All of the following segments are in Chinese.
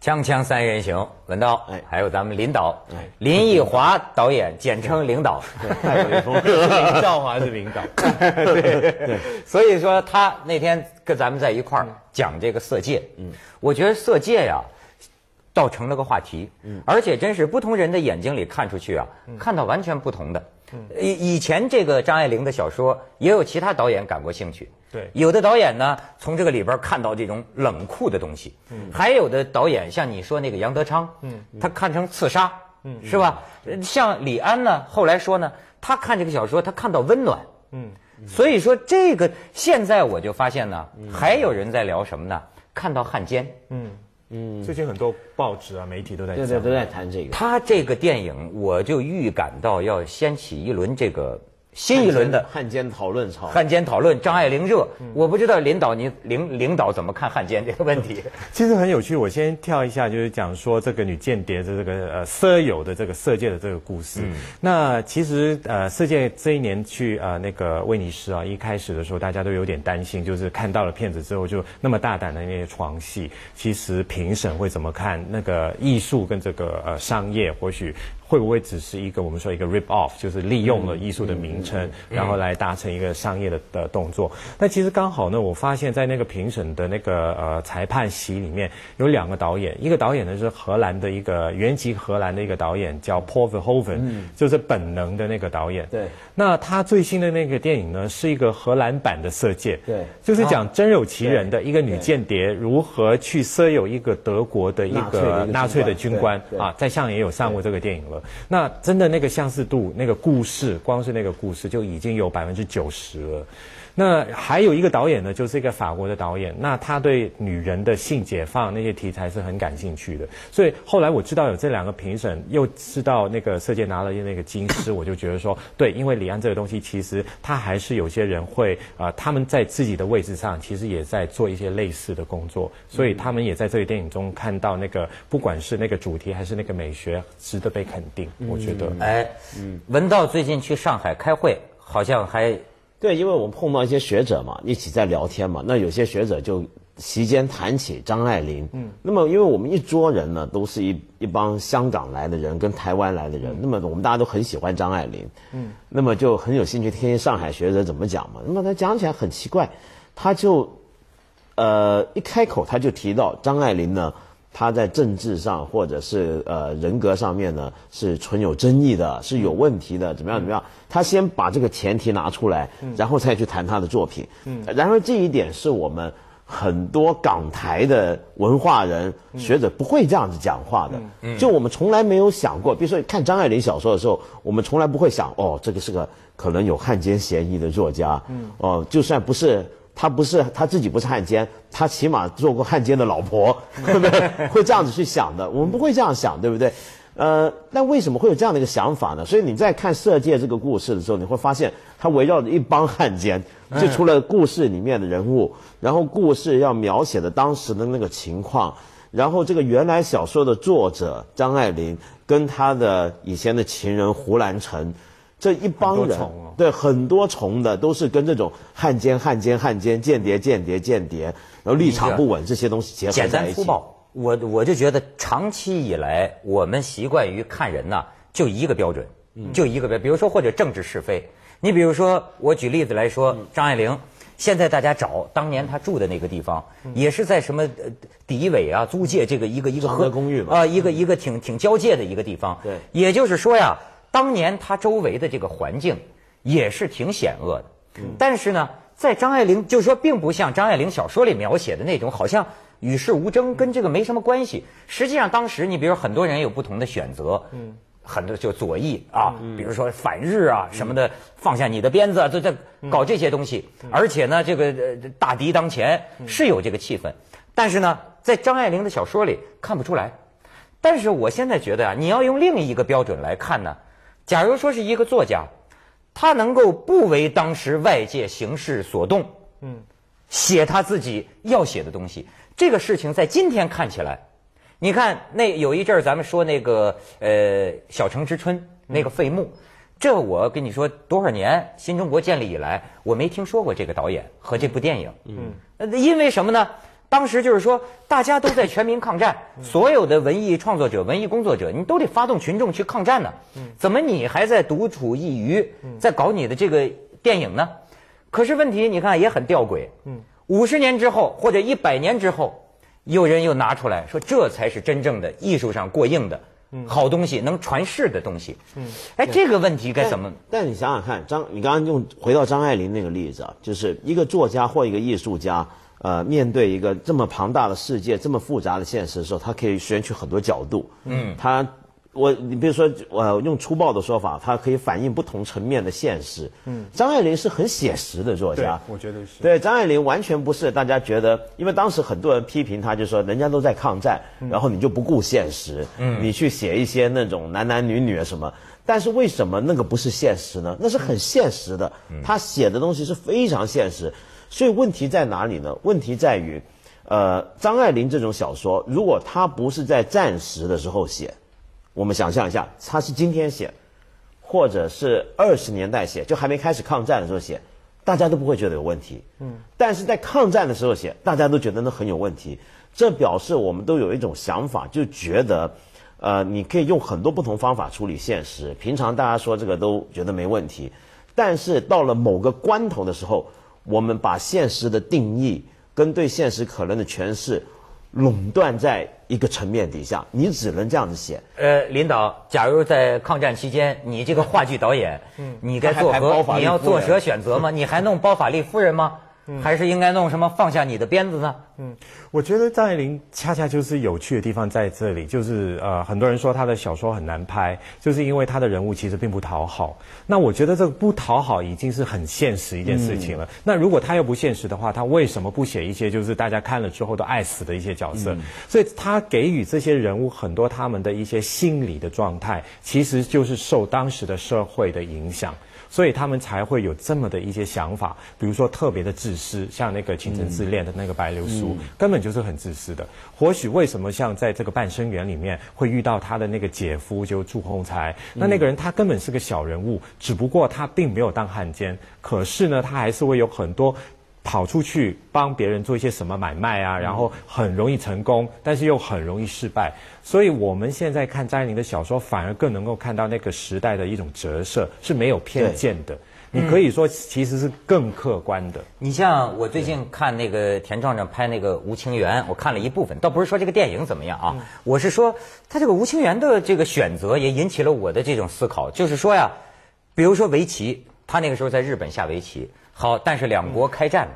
锵锵三人行，文道，哎，还有咱们领导，林奕华导演，简称领导，林兆华是领导，所以说他那天跟咱们在一块儿讲这个色戒，嗯，我觉得色戒呀，倒成了个话题，嗯，而且真是不同人的眼睛里看出去啊，看到完全不同的。以以前这个张爱玲的小说，也有其他导演感过兴趣。对，有的导演呢，从这个里边看到这种冷酷的东西。嗯，还有的导演像你说那个杨德昌，嗯，他看成刺杀，嗯，是吧？像李安呢，后来说呢，他看这个小说，他看到温暖。嗯，所以说这个现在我就发现呢，还有人在聊什么呢？看到汉奸。嗯。嗯，最近很多报纸啊、媒体都在对对都在谈这个。他这个电影，我就预感到要掀起一轮这个。新一轮的汉奸讨论潮，汉奸讨论，张爱玲热，我不知道领导您领领导怎么看汉奸这个问题。其实很有趣，我先跳一下，就是讲说这个女间谍的这个呃色友的这个色戒的这个故事。那其实呃色戒这一年去呃那个威尼斯啊，一开始的时候大家都有点担心，就是看到了片子之后就那么大胆的那些床戏，其实评审会怎么看那个艺术跟这个呃商业或许。会不会只是一个我们说一个 rip off，就是利用了艺术的名称，然后来达成一个商业的的动作？那其实刚好呢，我发现在那个评审的那个呃裁判席里面有两个导演，一个导演呢是荷兰的一个原籍荷兰的一个导演叫 Paul Verhoeven，就是本能的那个导演。对。那他最新的那个电影呢，是一个荷兰版的色戒，对，就是讲真有其人的一个女间谍如何去色诱一个德国的一个纳粹的军官啊，在上也有上过这个电影了。那真的那个相似度，那个故事，光是那个故事就已经有百分之九十了。那还有一个导演呢，就是一个法国的导演，那他对女人的性解放那些题材是很感兴趣的。所以后来我知道有这两个评审，又知道那个色戒拿了那个金狮，我就觉得说，对，因为李安这个东西，其实他还是有些人会啊，他们在自己的位置上，其实也在做一些类似的工作，所以他们也在这个电影中看到那个，不管是那个主题还是那个美学，值得被肯定。我觉得，哎，文道最近去上海开会，好像还。对，因为我碰到一些学者嘛，一起在聊天嘛。那有些学者就席间谈起张爱玲。嗯。那么，因为我们一桌人呢，都是一一帮香港来的人跟台湾来的人。那么，我们大家都很喜欢张爱玲。嗯。那么，就很有兴趣听上海学者怎么讲嘛。那么他讲起来很奇怪，他就，呃，一开口他就提到张爱玲呢。他在政治上或者是呃人格上面呢，是存有争议的，是有问题的。怎么样？怎么样？他先把这个前提拿出来，然后再去谈他的作品。嗯，然而这一点是我们很多港台的文化人学者不会这样子讲话的。嗯，就我们从来没有想过，比如说看张爱玲小说的时候，我们从来不会想，哦，这个是个可能有汉奸嫌疑的作家。嗯，哦，就算不是。他不是他自己，不是汉奸，他起码做过汉奸的老婆，会这样子去想的。我们不会这样想，对不对？呃，那为什么会有这样的一个想法呢？所以你在看《射箭》这个故事的时候，你会发现，它围绕着一帮汉奸，就除了故事里面的人物，然后故事要描写的当时的那个情况，然后这个原来小说的作者张爱玲跟她的以前的情人胡兰成。这一帮人，对很多虫的都是跟这种汉奸、汉奸、汉奸、间谍、间谍、间谍，然后立场不稳这些东西结合在一起。简单粗暴，我我就觉得长期以来我们习惯于看人呐，就一个标准，就一个标。比如说或者政治是非，你比如说我举例子来说，张爱玲，现在大家找当年她住的那个地方，也是在什么底尾啊租界这个一个一个和公寓嘛啊一个一个挺挺交界的一个地方。对，也就是说呀。当年他周围的这个环境也是挺险恶的，但是呢，在张爱玲就是说，并不像张爱玲小说里描写的那种，好像与世无争，跟这个没什么关系。实际上，当时你比如说，很多人有不同的选择，嗯，很多就左翼啊，比如说反日啊什么的，放下你的鞭子，都在搞这些东西。而且呢，这个大敌当前是有这个气氛，但是呢，在张爱玲的小说里看不出来。但是我现在觉得啊，你要用另一个标准来看呢。假如说是一个作家，他能够不为当时外界形势所动，嗯，写他自己要写的东西，这个事情在今天看起来，你看那有一阵儿咱们说那个呃《小城之春》那个费穆，这我跟你说多少年新中国建立以来，我没听说过这个导演和这部电影，嗯，因为什么呢？当时就是说，大家都在全民抗战，所有的文艺创作者、文艺工作者，你都得发动群众去抗战呢。怎么你还在独处一隅，在搞你的这个电影呢？可是问题，你看也很吊诡。五十年之后，或者一百年之后，有人又拿出来说，这才是真正的艺术上过硬的好东西，能传世的东西。哎，这个问题该怎么？但你想想看，张，你刚刚用回到张爱玲那个例子啊，就是一个作家或一个艺术家。呃，面对一个这么庞大的世界、这么复杂的现实的时候，他可以选取很多角度。嗯，他，我，你比如说，呃，用粗暴的说法，他可以反映不同层面的现实。嗯，张爱玲是很写实的作家。我觉得是对张爱玲完全不是大家觉得，因为当时很多人批评她，就说人家都在抗战，然后你就不顾现实，嗯，你去写一些那种男男女女什么？但是为什么那个不是现实呢？那是很现实的，他写的东西是非常现实。所以问题在哪里呢？问题在于，呃，张爱玲这种小说，如果她不是在战时的时候写，我们想象一下，她是今天写，或者是二十年代写，就还没开始抗战的时候写，大家都不会觉得有问题。嗯。但是在抗战的时候写，大家都觉得那很有问题。这表示我们都有一种想法，就觉得，呃，你可以用很多不同方法处理现实。平常大家说这个都觉得没问题，但是到了某个关头的时候。我们把现实的定义跟对现实可能的诠释垄断在一个层面底下，你只能这样子写。呃，领导，假如在抗战期间，你这个话剧导演，你该做何？你要做何选择吗？你还弄包法利夫人吗？还是应该弄什么放下你的鞭子呢？嗯，我觉得张爱玲恰恰就是有趣的地方在这里，就是呃，很多人说她的小说很难拍，就是因为她的人物其实并不讨好。那我觉得这个不讨好已经是很现实一件事情了。那如果她又不现实的话，她为什么不写一些就是大家看了之后都爱死的一些角色？所以她给予这些人物很多他们的一些心理的状态，其实就是受当时的社会的影响。所以他们才会有这么的一些想法，比如说特别的自私，像那个《倾城自恋》的那个白流苏，根本就是很自私的。或许为什么像在这个《半生缘》里面会遇到他的那个姐夫就祝鸿才，那那个人他根本是个小人物，只不过他并没有当汉奸，可是呢，他还是会有很多。跑出去帮别人做一些什么买卖啊，然后很容易成功，但是又很容易失败。所以我们现在看张爱玲的小说，反而更能够看到那个时代的一种折射，是没有偏见的。你可以说其实是更客观的。你像我最近看那个田壮壮拍那个吴清源，我看了一部分，倒不是说这个电影怎么样啊，我是说他这个吴清源的这个选择也引起了我的这种思考，就是说呀，比如说围棋，他那个时候在日本下围棋。好，但是两国开战，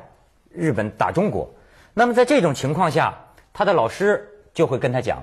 日本打中国，那么在这种情况下，他的老师就会跟他讲：“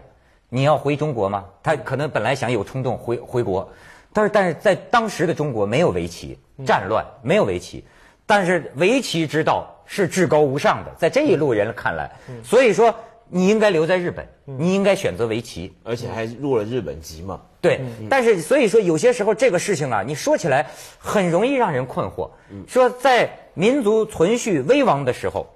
你要回中国吗？”他可能本来想有冲动回回国，但是但是在当时的中国没有围棋，战乱没有围棋，但是围棋之道是至高无上的，在这一路人看来，所以说。你应该留在日本，你应该选择围棋，而且还入了日本籍嘛？对，但是所以说有些时候这个事情啊，你说起来很容易让人困惑。说在民族存续危亡的时候，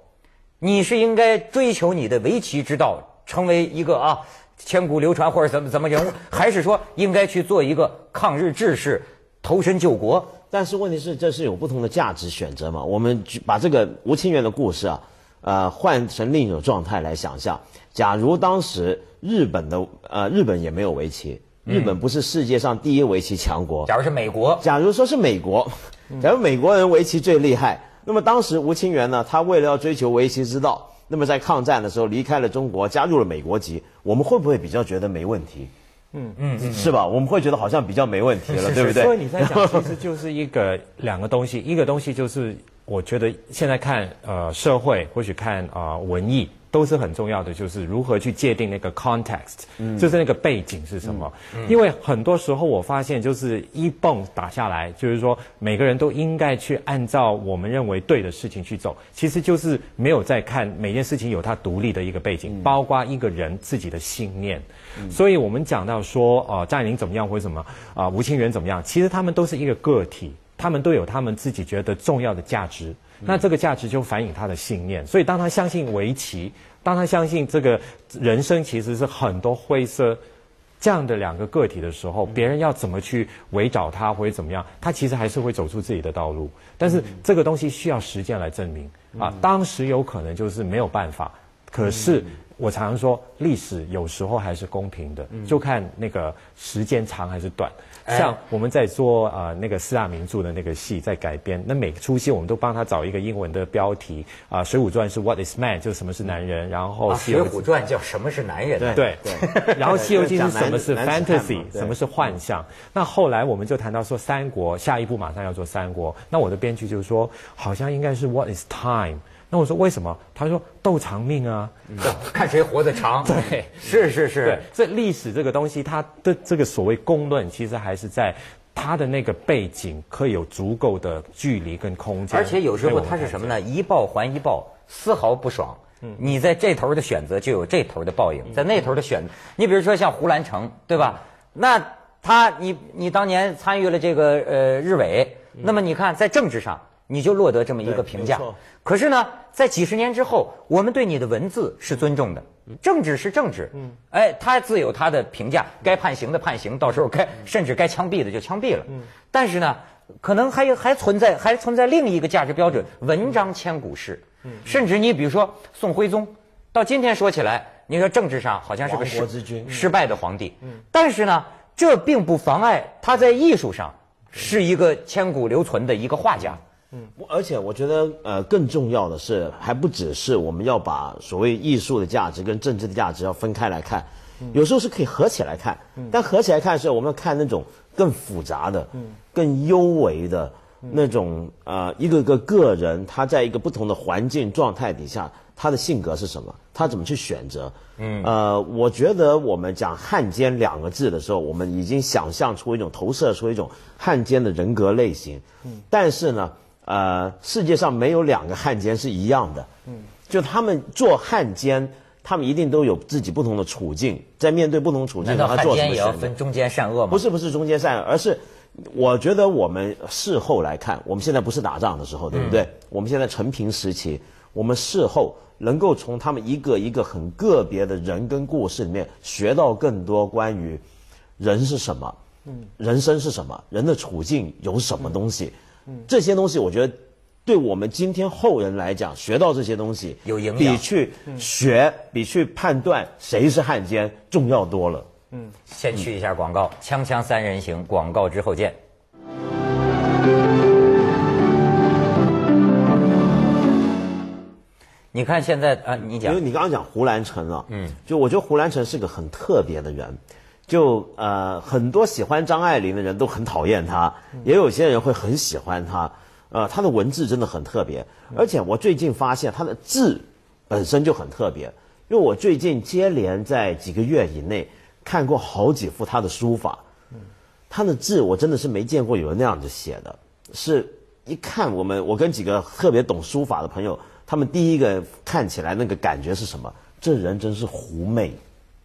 你是应该追求你的围棋之道，成为一个啊千古流传或者怎么怎么人物，还是说应该去做一个抗日志士，投身救国？但是问题是，这是有不同的价值选择嘛？我们把这个吴清源的故事啊。呃，换成另一种状态来想象，假如当时日本的呃日本也没有围棋，日本不是世界上第一围棋强国。假如是美国，假如说是美国，假如美国人围棋最厉害，那么当时吴清源呢，他为了要追求围棋之道，那么在抗战的时候离开了中国，加入了美国籍，我们会不会比较觉得没问题？嗯嗯，是吧？我们会觉得好像比较没问题了，对不对？所以你在想，其实 就是一个两个东西，一个东西就是。我觉得现在看，呃，社会或许看啊，文艺都是很重要的，就是如何去界定那个 context，就是那个背景是什么。因为很多时候我发现，就是一棒打下来，就是说每个人都应该去按照我们认为对的事情去走，其实就是没有在看每件事情有它独立的一个背景，包括一个人自己的信念。所以我们讲到说，呃，张玲怎么样或者什么，啊，吴清源怎么样，其实他们都是一个个体。他们都有他们自己觉得重要的价值，那这个价值就反映他的信念。所以，当他相信围棋，当他相信这个人生其实是很多灰色这样的两个个体的时候，别人要怎么去围剿他或者怎么样，他其实还是会走出自己的道路。但是，这个东西需要时间来证明啊。当时有可能就是没有办法，可是。我常常说，历史有时候还是公平的，就看那个时间长还是短。像我们在做呃那个四大名著的那个戏在改编，那每个出戏我们都帮他找一个英文的标题啊，《水浒传》是 What is man 就什么是男人，然后《水浒传》叫什么是男人，对对，然后《西游记》是什么是 fantasy，什么是幻象。那后来我们就谈到说三国，下一步马上要做三国，那我的编剧就是说，好像应该是 What is time。我说为什么？他说斗长命啊，看谁活得长。对，是是是。这历史这个东西，它的这个所谓公论，其实还是在它的那个背景，可以有足够的距离跟空间。而且有时候它是什么呢？一报还一报，丝毫不爽。你在这头的选择就有这头的报应，在那头的选你比如说像胡兰成，对吧？那他，你你当年参与了这个呃日伪，那么你看在政治上。你就落得这么一个评价，可是呢，在几十年之后，我们对你的文字是尊重的，政治是政治，嗯，哎，他自有他的评价，该判刑的判刑，到时候该 甚至该枪毙的就枪毙了，嗯，但是呢，可能还有还存在还存在另一个价值标准，文章千古事，嗯，甚至你比如说宋徽宗，到今天说起来，你说政治上好像是个失之君、失败的皇帝，嗯，但是呢，这并不妨碍他在艺术上是一个千古留存的一个画家。嗯，而且我觉得，呃，更重要的是，还不只是我们要把所谓艺术的价值跟政治的价值要分开来看，有时候是可以合起来看，但合起来看的时候，我们要看那种更复杂的，嗯，更优为的，那种啊，一个个个人他在一个不同的环境状态底下，他的性格是什么，他怎么去选择？嗯，呃，我觉得我们讲“汉奸”两个字的时候，我们已经想象出一种投射出一种汉奸的人格类型，嗯，但是呢。呃，世界上没有两个汉奸是一样的。嗯，就他们做汉奸，他们一定都有自己不同的处境，在面对不同处境，他做什么？汉奸也要分中间善恶吗？不是，不是中间善恶，而是我觉得我们事后来看，我们现在不是打仗的时候，对不对？我们现在成平时期，我们事后能够从他们一个一个很个别的人跟故事里面学到更多关于人是什么，嗯，人生是什么，人的处境有什么东西。这些东西，我觉得对我们今天后人来讲，学到这些东西有影响，比去学、比去判断谁是汉奸重要多了。嗯，先去一下广告，《锵锵三人行》广告之后见。你看现在啊，你讲，因为你刚刚讲胡兰成了，嗯，就我觉得胡兰成是个很特别的人。就呃，很多喜欢张爱玲的人都很讨厌她，也有些人会很喜欢她。呃，她的文字真的很特别，而且我最近发现她的字本身就很特别。因为我最近接连在几个月以内看过好几幅她的书法，她的字我真的是没见过有人那样子写的，是一看我们我跟几个特别懂书法的朋友，他们第一个看起来那个感觉是什么？这人真是狐媚。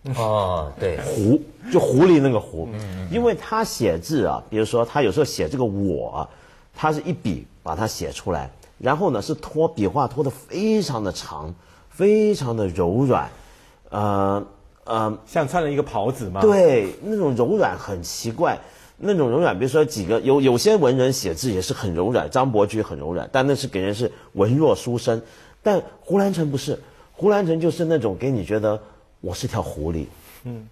哦，对，狐就狐里那个胡，因为他写字啊，比如说他有时候写这个“我”，他是一笔把它写出来，然后呢是拖笔画拖得非常的长，非常的柔软，呃呃，像穿了一个袍子吗？对，那种柔软很奇怪，那种柔软，比如说几个有有些文人写字也是很柔软，张伯驹很柔软，但那是给人是文弱书生，但胡兰成不是，胡兰成就是那种给你觉得。我是条狐狸，嗯，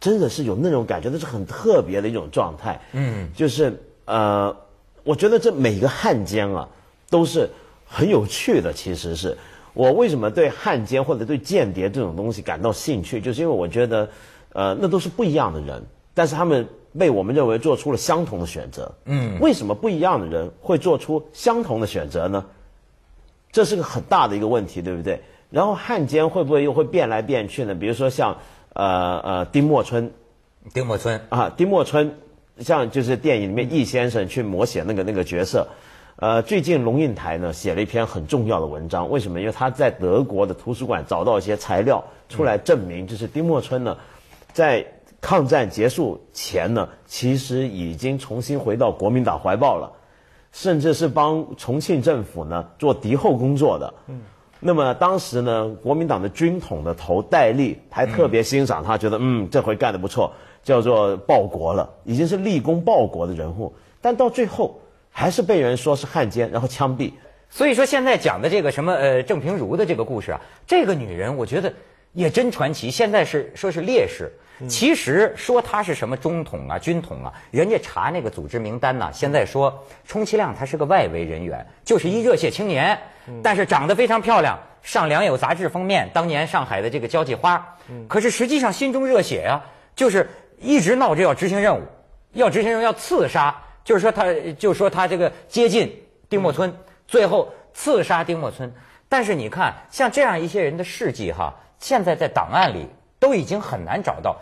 真的是有那种感觉，那是很特别的一种状态，嗯，就是呃，我觉得这每一个汉奸啊，都是很有趣的。其实是我为什么对汉奸或者对间谍这种东西感到兴趣，就是因为我觉得，呃，那都是不一样的人，但是他们被我们认为做出了相同的选择，嗯，为什么不一样的人会做出相同的选择呢？这是个很大的一个问题，对不对？然后汉奸会不会又会变来变去呢？比如说像，呃呃，丁默村，丁默村啊，丁默村，像就是电影里面易先生去摹写那个那个角色，呃，最近龙应台呢写了一篇很重要的文章，为什么？因为他在德国的图书馆找到一些材料出来证明，就是丁默村呢，在抗战结束前呢，其实已经重新回到国民党怀抱了，甚至是帮重庆政府呢做敌后工作的。嗯。那么当时呢，国民党的军统的头戴笠还特别欣赏他，觉得嗯，这回干得不错，叫做报国了，已经是立功报国的人物。但到最后还是被人说是汉奸，然后枪毙。所以说现在讲的这个什么呃郑平如的这个故事啊，这个女人我觉得也真传奇。现在是说是烈士，其实说她是什么中统啊、军统啊，人家查那个组织名单呢，现在说充其量她是个外围人员，就是一热血青年。但是长得非常漂亮，上《良友》杂志封面，当年上海的这个交际花。可是实际上心中热血呀，就是一直闹着要执行任务，要执行任务要刺杀，就是说他就说他这个接近丁默村，最后刺杀丁默村。但是你看，像这样一些人的事迹哈，现在在档案里都已经很难找到。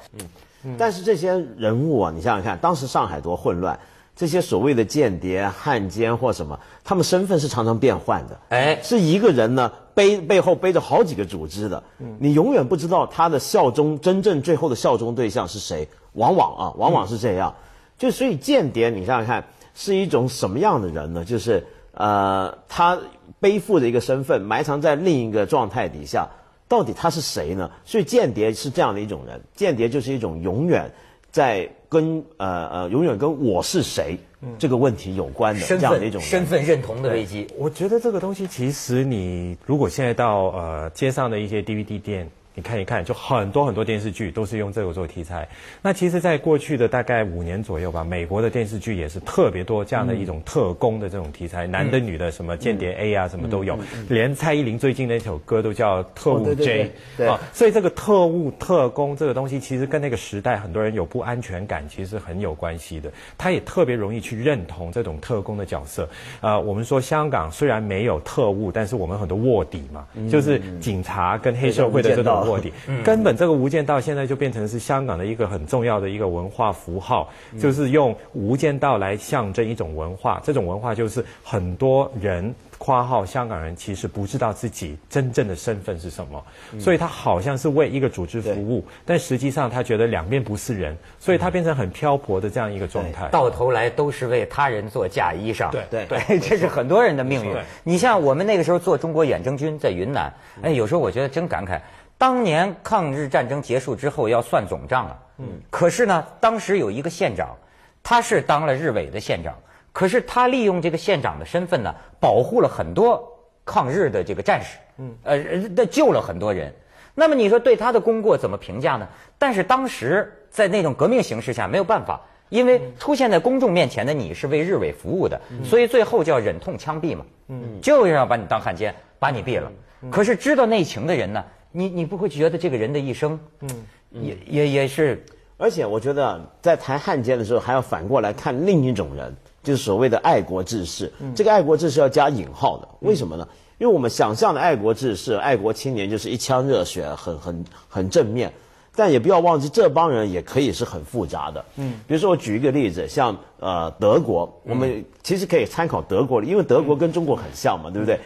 嗯，但是这些人物啊，你想想看，当时上海多混乱。这些所谓的间谍、汉奸或什么，他们身份是常常变换的。哎，是一个人呢背背后背着好几个组织的，你永远不知道他的效忠真正最后的效忠对象是谁。往往啊，往往是这样。就所以间谍，你想想看，是一种什么样的人呢？就是呃，他背负着一个身份，埋藏在另一个状态底下，到底他是谁呢？所以间谍是这样的一种人。间谍就是一种永远在。跟呃呃，永远跟我是谁这个问题有关的这样的一种身份认同的危机。我觉得这个东西，其实你如果现在到呃街上的一些 DVD 店。你看一看，就很多很多电视剧都是用这个做题材。那其实，在过去的大概五年左右吧，美国的电视剧也是特别多这样的一种特工的这种题材，男的、女的，什么间谍 A 啊，什么都有。连蔡依林最近那首歌都叫《特务 J》啊，所以这个特务、特工这个东西，其实跟那个时代很多人有不安全感，其实很有关系的。他也特别容易去认同这种特工的角色。呃，我们说香港虽然没有特务，但是我们很多卧底嘛，就是警察跟黑社会的这种。卧底，根本这个无间道现在就变成是香港的一个很重要的一个文化符号，就是用无间道来象征一种文化。这种文化就是很多人夸号香港人，其实不知道自己真正的身份是什么，所以他好像是为一个组织服务，但实际上他觉得两边不是人，所以他变成很漂泊的这样一个状态。到头来都是为他人做嫁衣裳，对对对，这是很多人的命运。你像我们那个时候做中国远征军在云南，哎，有时候我觉得真感慨。当年抗日战争结束之后要算总账了，嗯，可是呢，当时有一个县长，他是当了日伪的县长，可是他利用这个县长的身份呢，保护了很多抗日的这个战士，嗯，呃，那救了很多人。那么你说对他的功过怎么评价呢？但是当时在那种革命形势下没有办法，因为出现在公众面前的你是为日伪服务的，所以最后就要忍痛枪毙嘛，嗯，就要把你当汉奸把你毙了。可是知道内情的人呢？你你不会觉得这个人的一生，嗯，也也也是，而且我觉得在谈汉奸的时候，还要反过来看另一种人，就是所谓的爱国志士。这个爱国志士要加引号的，为什么呢？因为我们想象的爱国志士、爱国青年就是一腔热血，很很很正面。但也不要忘记，这帮人也可以是很复杂的。嗯，比如说我举一个例子，像呃德国，我们其实可以参考德国的，因为德国跟中国很像嘛，对不对？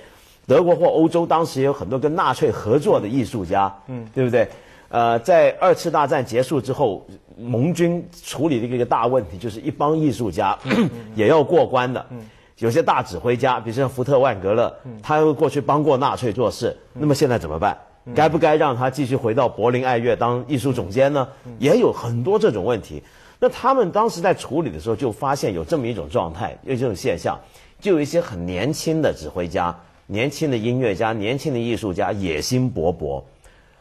德国或欧洲当时也有很多跟纳粹合作的艺术家，嗯，对不对？呃，在二次大战结束之后，盟军处理的一个大问题就是一帮艺术家 也要过关的。有些大指挥家，比如像福特万格勒，他又过去帮过纳粹做事，那么现在怎么办？该不该让他继续回到柏林爱乐当艺术总监呢？也有很多这种问题。那他们当时在处理的时候，就发现有这么一种状态，有这种现象，就有一些很年轻的指挥家。年轻的音乐家、年轻的艺术家，野心勃勃，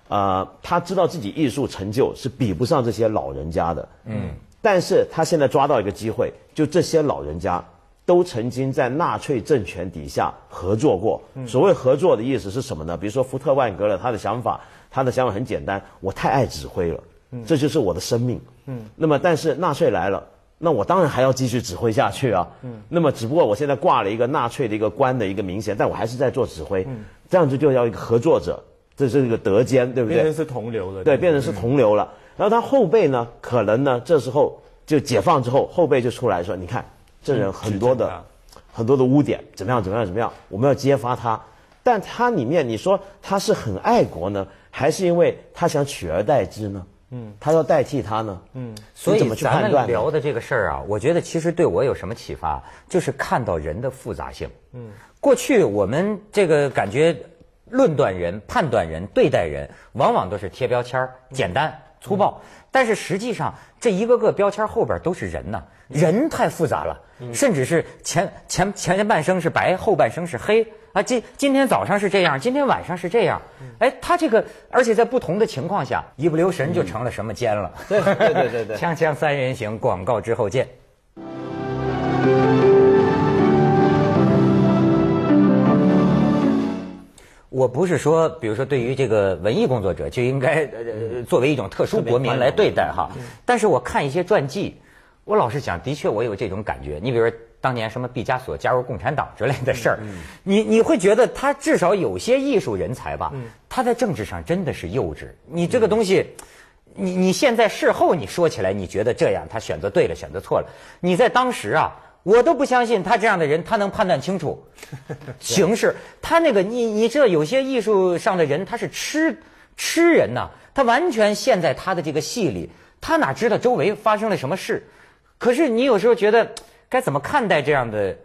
啊，他知道自己艺术成就是比不上这些老人家的。嗯。但是他现在抓到一个机会，就这些老人家都曾经在纳粹政权底下合作过。所谓合作的意思是什么呢？比如说福特万格勒，他的想法，他的想法很简单：我太爱指挥了，这就是我的生命。嗯。那么，但是纳粹来了。那我当然还要继续指挥下去啊。嗯。那么，只不过我现在挂了一个纳粹的一个官的一个名衔，但我还是在做指挥。嗯。这样子就要一个合作者，这是一个德奸，对不对？变成是同流了。对，变成是同流了。然后他后辈呢，可能呢，这时候就解放之后，后辈就出来说：“你看，这人很多的，很多的污点，怎么样，怎么样，怎么样，我们要揭发他。”但他里面，你说他是很爱国呢，还是因为他想取而代之呢？嗯，他要代替他呢。嗯，所以咱们聊的这个事儿啊，我觉得其实对我有什么启发，就是看到人的复杂性。嗯，过去我们这个感觉，论断人、判断人、对待人，往往都是贴标签，简单粗暴。但是实际上，这一个个标签后边都是人呐，人太复杂了，甚至是前前前前半生是白，后半生是黑。啊，今今天早上是这样，今天晚上是这样，哎，他这个，而且在不同的情况下，一不留神就成了什么奸了。对对对对对。锵锵三人行，广告之后见。我不是说，比如说，对于这个文艺工作者就应该呃作为一种特殊国民来对待哈，但是我看一些传记，我老是想，的确我有这种感觉，你比如说。当年什么毕加索加入共产党之类的事儿，你你会觉得他至少有些艺术人才吧？他在政治上真的是幼稚。你这个东西，你你现在事后你说起来，你觉得这样他选择对了，选择错了？你在当时啊，我都不相信他这样的人，他能判断清楚 形势。他那个你你知道，有些艺术上的人他是吃吃人呐，他完全陷在他的这个戏里，他哪知道周围发生了什么事？可是你有时候觉得。该怎么看待这样的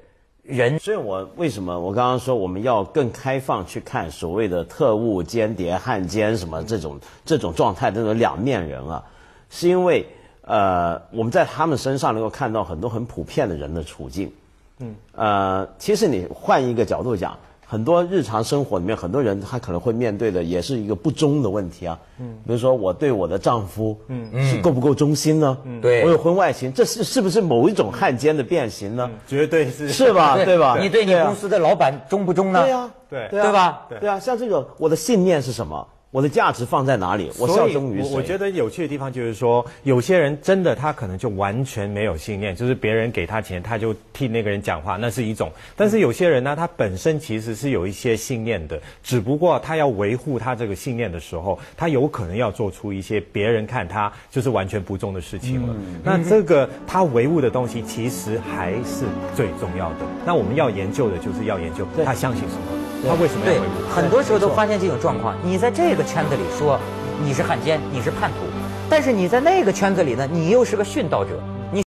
人？所以，我为什么我刚刚说我们要更开放去看所谓的特务、间谍、汉奸什么这种这种状态这种两面人啊？是因为呃，我们在他们身上能够看到很多很普遍的人的处境，嗯，呃，其实你换一个角度讲。很多日常生活里面，很多人他可能会面对的也是一个不忠的问题啊。嗯。比如说，我对我的丈夫，嗯嗯，够不够忠心呢？嗯，对。我有婚外情，这是是不是某一种汉奸的变形呢？绝对是。是吧？对吧？你对你公司的老板忠不忠呢？对呀，对对吧？对啊，像这种，我的信念是什么？我的价值放在哪里？我效忠于谁？我觉得有趣的地方就是说，有些人真的他可能就完全没有信念，就是别人给他钱他就替那个人讲话，那是一种；但是有些人呢，他本身其实是有一些信念的，只不过他要维护他这个信念的时候，他有可能要做出一些别人看他就是完全不忠的事情了。那这个他维护的东西其实还是最重要的。那我们要研究的就是要研究他相信什么。他为什么要？对，很多时候都发现这种状况。你在这个圈子里说你是汉奸，你是叛徒，但是你在那个圈子里呢，你又是个殉道者。